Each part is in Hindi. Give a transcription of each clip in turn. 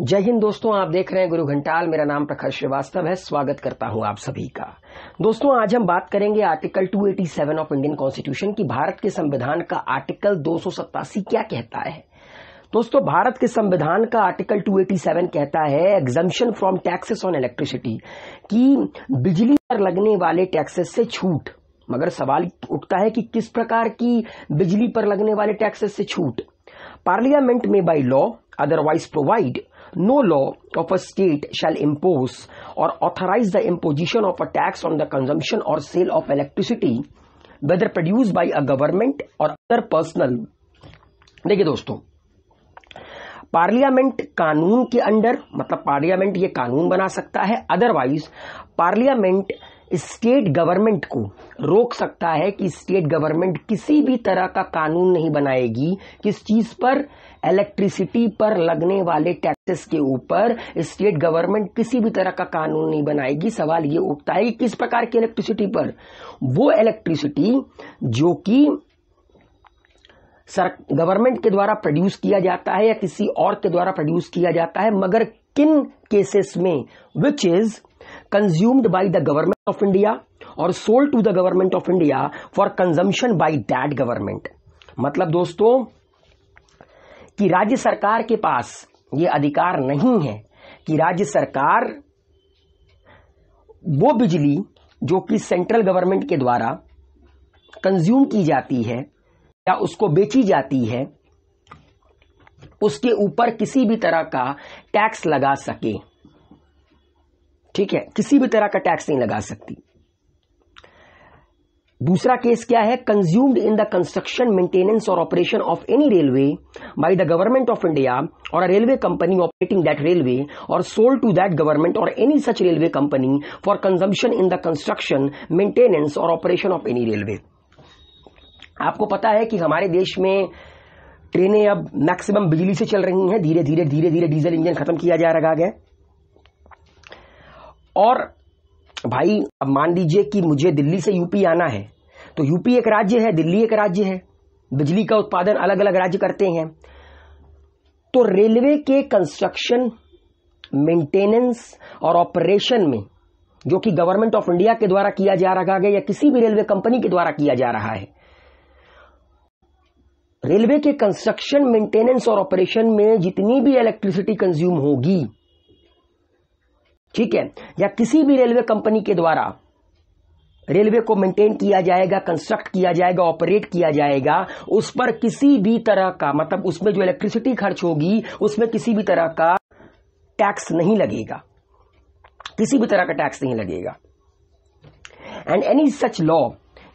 जय हिंद दोस्तों आप देख रहे हैं गुरु घंटाल मेरा नाम प्रखर श्रीवास्तव है स्वागत करता हूं आप सभी का दोस्तों आज हम बात करेंगे आर्टिकल 287 ऑफ इंडियन कॉन्स्टिट्यूशन की भारत के संविधान का आर्टिकल दो क्या कहता है दोस्तों भारत के संविधान का आर्टिकल 287 कहता है exemption from taxes on electricity कि बिजली पर लगने वाले टैक्सेस से छूट मगर सवाल उठता है कि किस प्रकार की बिजली पर लगने वाले टैक्सेस से छूट पार्लियामेंट में by law otherwise provide no law of a state shall impose or authorize the imposition of a tax on the consumption or sale of electricity whether produced by a government or other personal देखिए दोस्तों पार्लियामेंट कानून के अंडर मतलब पार्लियामेंट ये कानून बना सकता है अदरवाइज पार्लियामेंट स्टेट गवर्नमेंट को रोक सकता है कि स्टेट गवर्नमेंट किसी भी तरह का कानून नहीं बनाएगी किस चीज पर इलेक्ट्रिसिटी पर लगने वाले टैक्सेस के ऊपर स्टेट गवर्नमेंट किसी भी तरह का कानून नहीं बनाएगी सवाल ये उठता है कि किस प्रकार की इलेक्ट्रिसिटी पर वो इलेक्ट्रिसिटी जो कि सर गवर्नमेंट के द्वारा प्रोड्यूस किया जाता है या किसी और के द्वारा प्रोड्यूस किया जाता है मगर किन केसेस में which is consumed by the government of India or sold to the government of India for consumption by that government मतलब दोस्तों कि राज्य सरकार के पास ये अधिकार नहीं है कि राज्य सरकार वो बिजली जो कि सेंट्रल गवर्नमेंट के द्वारा कंज्यूम की जाती है या उसको बेची जाती है उसके ऊपर किसी भी तरह का टैक्स लगा सके ठीक है किसी भी तरह का टैक्स नहीं लगा सकती दूसरा केस क्या है consumed in the construction maintenance or operation of any railway by the government of India or a railway company operating that railway or sold to that government or any such railway company for consumption in the construction maintenance or operation of any railway आपको पता है कि हमारे देश में ट्रेनें अब मैक्सिमम बिजली से चल रही हैं धीरे धीरे धीरे धीरे डीजल इंजन खत्म किया जा रहा है और भाई अब मान लीजिए कि मुझे दिल्ली से यूपी आना है तो यूपी एक राज्य है दिल्ली एक राज्य है बिजली का उत्पादन अलग अलग राज्य करते हैं तो रेलवे के कंस्ट्रक्शन मेंटेनेंस और ऑपरेशन में जो कि गवर्नमेंट ऑफ इंडिया के द्वारा किया जा रहा है या किसी भी रेलवे कंपनी के द्वारा किया जा रहा है रेलवे के कंस्ट्रक्शन मेंटेनेंस और ऑपरेशन में जितनी भी इलेक्ट्रिसिटी कंज्यूम होगी ठीक है या किसी भी रेलवे कंपनी के द्वारा रेलवे को मेंटेन किया जाएगा कंस्ट्रक्ट किया जाएगा ऑपरेट किया जाएगा उस पर किसी भी तरह का मतलब उसमें जो इलेक्ट्रिसिटी खर्च होगी उसमें किसी भी तरह का टैक्स नहीं लगेगा किसी भी तरह का टैक्स नहीं लगेगा and any such law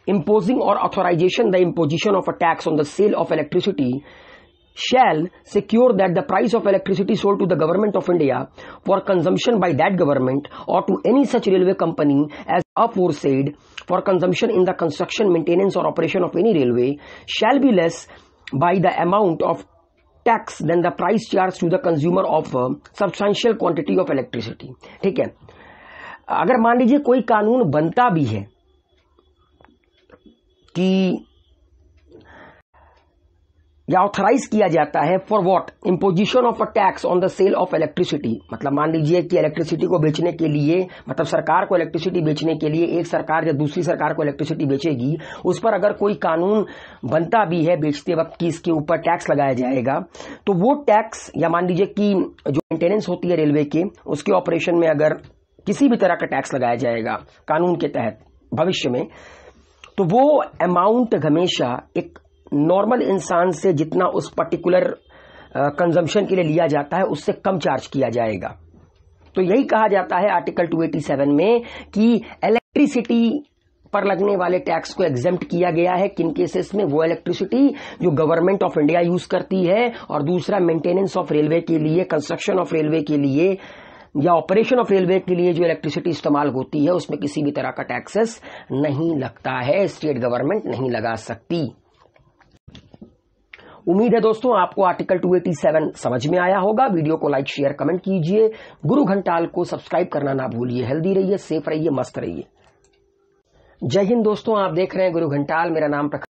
imposing or authorisation the imposition of a tax on the sale of electricity shall secure that the price of electricity sold to the government of India for consumption by that government or to any such railway company as aforesaid for consumption in the construction, maintenance or operation of any railway shall be less by the amount of tax than the price charged to the consumer of quantity of electricity ठीक है अगर मान लीजिए कोई कानून बनता भी है कि या ऑथराइज किया जाता है for what imposition of a tax on the sale of electricity मतलब मान लीजिए कि इलेक्ट्रिसिटी को बेचने के लिए मतलब सरकार को इलेक्ट्रिसिटी बेचने के लिए एक सरकार या दूसरी सरकार को इलेक्ट्रिसिटी बेचेगी उस पर अगर कोई कानून बनता भी है बेचते वक्त कि इसके ऊपर टैक्स लगाया जाएगा तो वो टैक्स या मान लीजिए कि जो मेंटेनेंस होती है रेलवे के उसके ऑपरेशन में अगर किसी भी तरह का टैक्स लगाया जाएगा कानून के तहत भविष्य में तो वो अमाउंट हमेशा एक नॉर्मल इंसान से जितना उस पर्टिकुलर कंजम्पशन के लिए लिया जाता है उससे कम चार्ज किया जाएगा तो यही कहा जाता है आर्टिकल 287 में कि इलेक्ट्रिसिटी पर लगने वाले टैक्स को एग्जेम्प्ट किया गया है किन केसेस में वो इलेक्ट्रिसिटी जो गवर्नमेंट ऑफ इंडिया यूज करती है और दूसरा मेंटेनेंस ऑफ रेलवे के लिए कंस्ट्रक्शन ऑफ रेलवे के लिए या ऑपरेशन ऑफ रेलवे के लिए जो इलेक्ट्रिसिटी इस्तेमाल होती है उसमें किसी भी तरह का टैक्सेस नहीं लगता है स्टेट गवर्नमेंट नहीं लगा सकती उम्मीद है दोस्तों आपको आर्टिकल 287 समझ में आया होगा वीडियो को लाइक शेयर कमेंट कीजिए गुरु घंटाल को सब्सक्राइब करना ना भूलिए हेल्दी रहिए सेफ रहिए मस्त रहिए जय हिंद दोस्तों आप देख रहे हैं गुरु घंटाल मेरा नाम